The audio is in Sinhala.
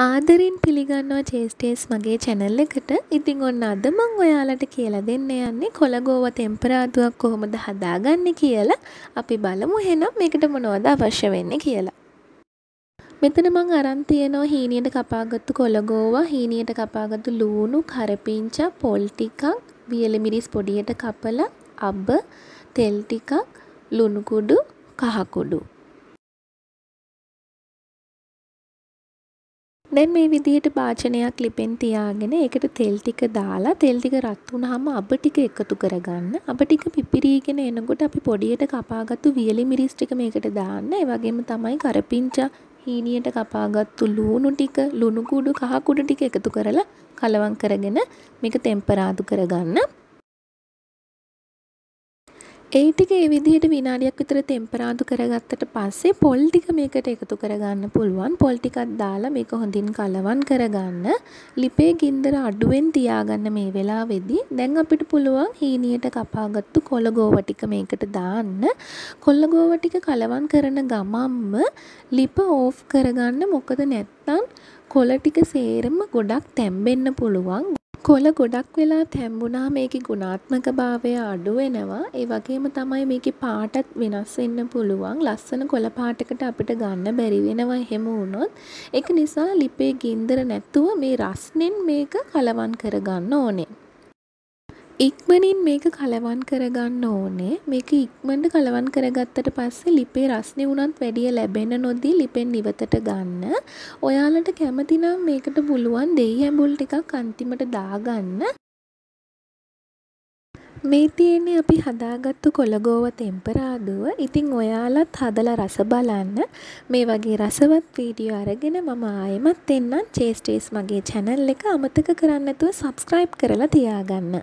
ආදරෙන් පිළිගන්නවා චේස්ටේස් මගේ චැනල් එකට ඉතිං ඔන්න අද මං ඔයාලට කියලා දෙන්න යන්නේ කොළගෝව තෙම්පරාදුවක් කොහොමද හදාගන්න කියලා අපි බලමු එහෙනම් මේකට මොනවද අවශ්‍ය වෙන්නේ කියලා. මෙතන මං අරන් තියෙනවා හීනියට කපාගත්තු කොළගෝවා හීනියට කපාගත්තු ලූණු කරපිංචා පොල් ටිකක් වියලි මිරිස් පොඩියට කපලා අබ තෙල් ටිකක් ලුණු කුඩු කහ කුඩු දැන් මේ විදිහට භාජනයක් ලිපෙන් තියාගෙන ඒකට තෙල් ටික දාලා තෙල් ටික රත් වුනහම අබ ටික එකතු කරගන්න. අබ ටික පිපිරීගෙන එනකොට අපි පොඩියට කපාගත්තු වියලි මිරිස් ටික මේකට දාන්න. ඒ වගේම තමයි කරපිංචා හීනියට කපාගත්තු ලුණු ටික ලුණු කුඩු කහ කුඩු ටික එකතු කරලා කලවම් කරගෙන මේක ටෙම්පරාදු කරගන්න. ඒ ටික ඒ විදිහට විනාඩියක් විතර තෙම්පරාදු කරගත්තට පස්සේ පොල් ටික මේකට එකතු කරගන්න පුළුවන්. පොල් ටිකක් දාලා මේක හොඳින් කලවම් කරගන්න. ලිපේ ගින්දර අඩුවෙන් තියාගන්න මේ වෙලාවේදී. දැන් අපිට පුළුවන් හීනියට කපාගත්තු කොළගෝව ටික මේකට දාන්න. කොළගෝව ටික කලවම් කරන ගමම්ම ලිප ඕෆ් කරගන්න. මොකද නැත්තම් කොළ ටික සේරම ගොඩක් තැම්බෙන්න පුළුවන්. කොළ ගොඩක් වෙලා තැම්බුණා මේකේ ගුණාත්මක භාවය අඩු වෙනවා. ඒ වගේම තමයි මේකේ පාටත් වෙනස් වෙන්න පුළුවන්. ලස්සන කොළ පාටකට අපිට ගන්න බැරි වෙනවා එහෙම වුණොත්. ඒක නිසා ලිපේ ගින්දර නැතුව මේ රස්නෙන් මේක කලවම් කරගන්න ඕනේ. ඉක්මනින් මේක කලවන් කරගන්න ඕනේ මේක ඉක්මනට කලවන් කරගත්තට පස්සේ ලිපේ රස්නේ වුණත් වැඩිය ලැබෙන නොදී ලිපෙන් ඉවතට ගන්න ඔයාලට කැමතිනම් මේකට පුළුවන් දෙයි ඇඹුල් ටිකක් අන්තිමට දාගන්න මේ තියෙන්නේ අපි හදාගත්තු කොළගෝව තෙම්පරාදුව. ඉතින් ඔයාලත් හදලා රස බලන්න. මේ වගේ රසවත් වීඩියෝ අරගෙන මම ආයෙමත් එන්නම් චේස්ටේස් මගේ channel එක අමතක කරන්න නැතුව subscribe කරලා තියාගන්න.